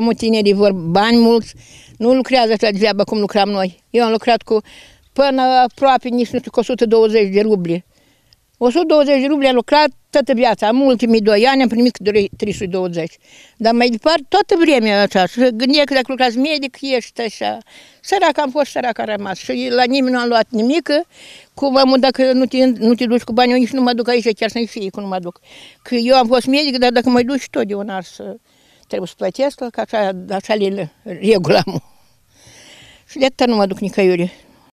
Am tinerii vor bani mulți, nu lucrează așa de cum lucram noi. Eu am lucrat cu până aproape nici nu știu, cu 120 de ruble. 120 de ruble am lucrat toată viața. Am ultimii doi ani am primit 320. Dar mai departe, toată vremea așa. Și gândea că dacă lucrați medic, ești așa. Sărac am fost, sărac am rămas. Și la nimeni nu am luat nimic. Cum am, dacă nu te, nu te duci cu bani, eu nici nu mă duc aici, chiar să-i fie cum nu mă duc. Că eu am fost medic, dar dacă mă duci, totdeauna să... trebuie să plătească, că așa, așa le regulam. Și de atâta nu mă duc nicăieri.